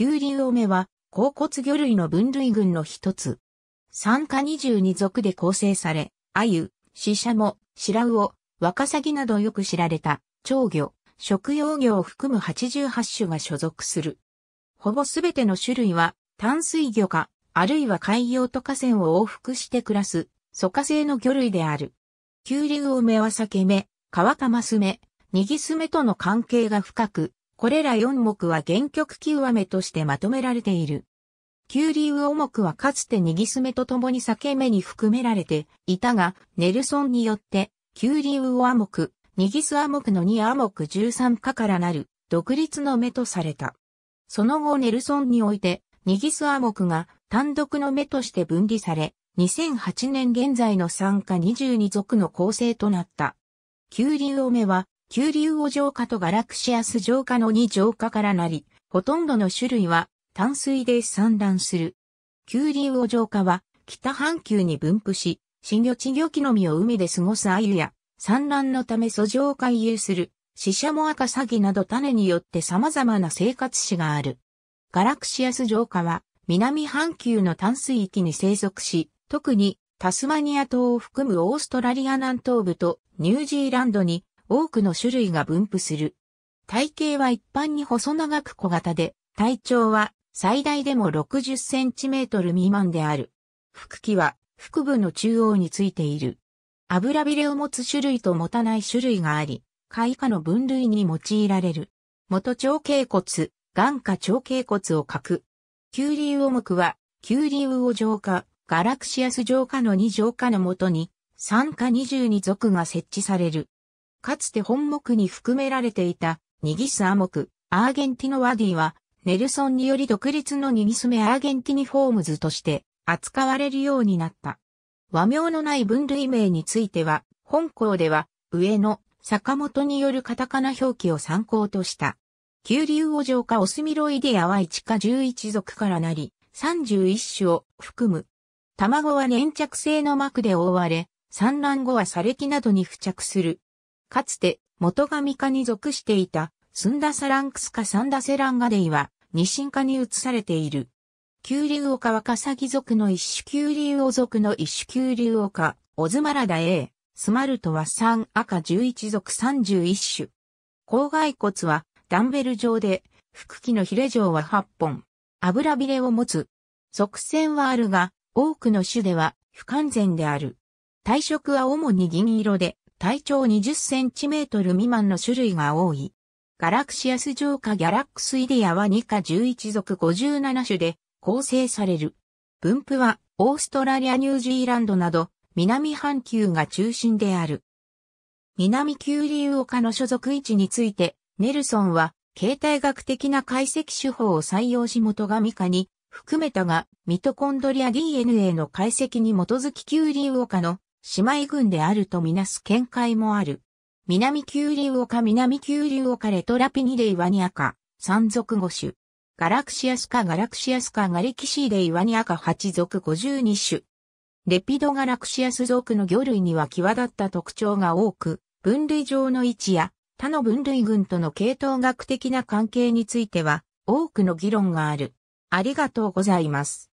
急流尾目は、甲骨魚類の分類群の一つ。酸化22属で構成され、鮎、シシャモ、白魚、ワカサギなどよく知られた、長魚、食用魚を含む88種が所属する。ほぼすべての種類は、淡水魚か、あるいは海洋と河川を往復して暮らす、疎化性の魚類である。流竜梅は酒目、川玉す目にぎすめとの関係が深く、これら4目は原曲球飴としてまとめられている。リウオ目はかつてニギスメと共に裂け目に含められていたが、ネルソンによって、リウオア目、ニギスア目の2ア目13科からなる、独立の目とされた。その後ネルソンにおいて、ニギスア目が単独の目として分離され、2008年現在の参加22族の構成となった。球竜オ目は、急流を浄化とガラクシアス浄化の2浄化からなり、ほとんどの種類は淡水で産卵する。急流を浄化は北半球に分布し、新魚稚魚木の実を海で過ごすユや産卵のため遡上を回遊するシシャモアカサギなど種によって様々な生活史がある。ガラクシアス浄化は南半球の淡水域に生息し、特にタスマニア島を含むオーストラリア南東部とニュージーランドに多くの種類が分布する。体型は一般に細長く小型で、体長は最大でも60センチメートル未満である。腹器は腹部の中央についている。油びれを持つ種類と持たない種類があり、貝下の分類に用いられる。元長径骨、眼下長径骨をく。キュ核。ウ流を目は、キュリウオ浄化、ガラクシアス浄化の2浄化のもとに、酸化22属が設置される。かつて本目に含められていたニギスアモク、アーゲンティノワディは、ネルソンにより独立のニギスメアーゲンティニフォームズとして扱われるようになった。和名のない分類名については、本校では、上の坂本によるカタカナ表記を参考とした。急竜王城かオスミロイディアは1か11族からなり、31種を含む。卵は粘着性の膜で覆われ、産卵後は砂礫などに付着するかつて元神科に属していたスンダサランクスかサンダセランガデイは二神科に移されている。九竜丘はカサギ族の一種九竜王族の一種九竜丘、オズマラダ A、スマルトは3赤11族31種。高骸骨はダンベル状で、腹器のヒレ状は8本。油びれを持つ。側線はあるが、多くの種では不完全である。体色は主に銀色で、体長20センチメートル未満の種類が多い。ガラクシアス上下ギャラックスイディアは2か11属57種で構成される。分布はオーストラリアニュージーランドなど南半球が中心である。南キュリウオカの所属位置についてネルソンは形態学的な解析手法を採用し元がミカに含めたがミトコンドリア DNA の解析に基づきキュリウオカの姉妹軍であるとみなす見解もある。南九竜丘南九竜丘レトラピニデイワニアカ、山族五種。ガラクシアスカガラクシアスカガレキシーデイワニアカ八族五十二種。レピドガラクシアス族の魚類には際立った特徴が多く、分類上の位置や他の分類群との系統学的な関係については多くの議論がある。ありがとうございます。